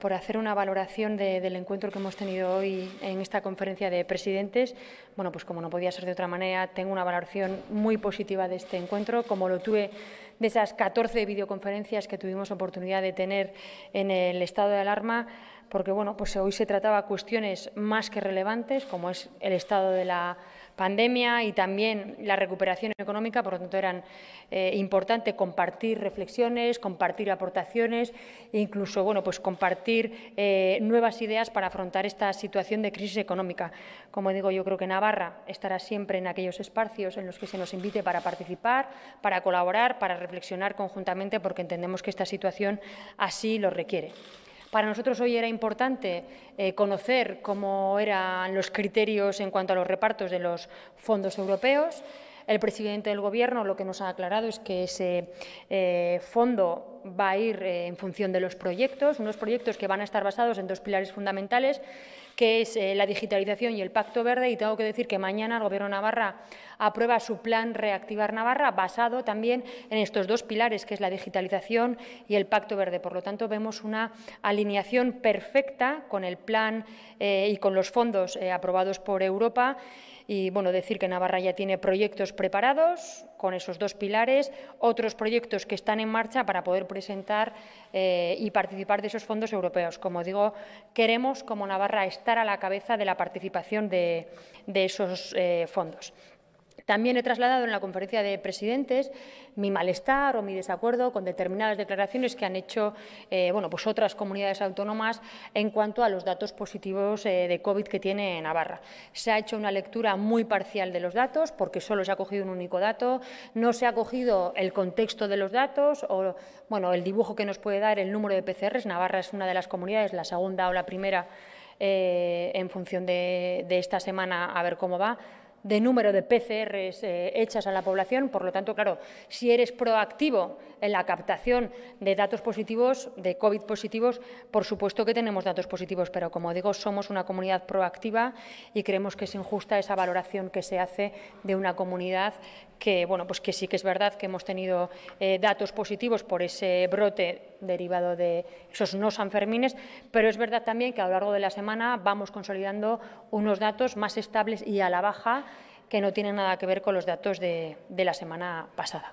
por hacer una valoración del encuentro que hemos tenido hoy en esta conferencia de presidentes. Bueno, pues como no podía ser de otra manera, tengo una valoración muy positiva de este encuentro, como lo tuve de esas 14 videoconferencias que tuvimos oportunidad de tener en el estado de alarma, porque bueno, pues hoy se trataba cuestiones más que relevantes, como es el estado de la pandemia y también la recuperación económica, por lo tanto eran eh, importante compartir reflexiones, compartir aportaciones, e incluso bueno, pues compartir eh, nuevas ideas para afrontar esta situación de crisis económica. Como digo, yo creo que Navarra estará siempre en aquellos espacios en los que se nos invite para participar, para colaborar, para reflexionar conjuntamente, porque entendemos que esta situación así lo requiere. Para nosotros hoy era importante eh, conocer cómo eran los criterios en cuanto a los repartos de los fondos europeos. El presidente del Gobierno lo que nos ha aclarado es que ese eh, fondo va a ir eh, en función de los proyectos, unos proyectos que van a estar basados en dos pilares fundamentales, que es eh, la digitalización y el Pacto Verde. Y tengo que decir que mañana el Gobierno de Navarra aprueba su plan Reactivar Navarra, basado también en estos dos pilares, que es la digitalización y el Pacto Verde. Por lo tanto, vemos una alineación perfecta con el plan eh, y con los fondos aprobados por Europa. Y bueno, decir que Navarra ya tiene proyectos preparados con esos dos pilares, otros proyectos que están en marcha para poder presentar eh, y participar de esos fondos europeos. Como digo, queremos como Navarra estar a la cabeza de la participación de, esos eh, fondos. También he trasladado en la conferencia de presidentes mi malestar o mi desacuerdo con determinadas declaraciones que han hecho eh, bueno, pues otras comunidades autónomas en cuanto a los datos positivos eh, de COVID que tiene Navarra. Se ha hecho una lectura muy parcial de los datos porque solo se ha cogido un único dato, no se ha cogido el contexto de los datos o bueno, el dibujo que nos puede dar el número de PCRs. Navarra es una de las comunidades, la segunda o la primera eh, en función de esta semana, a ver cómo va de número de PCRs eh, hechas a la población. Por lo tanto, claro, si eres proactivo en la captación de datos positivos, de COVID positivos, por supuesto que tenemos datos positivos, pero como digo, somos una comunidad proactiva y creemos que es injusta esa valoración que se hace de una comunidad que, bueno, pues que sí que es verdad que hemos tenido eh, datos positivos por ese brote derivado de esos no Sanfermines, pero es verdad también que a lo largo de la semana vamos consolidando unos datos más estables y a la baja que no tienen nada que ver con los datos de la semana pasada.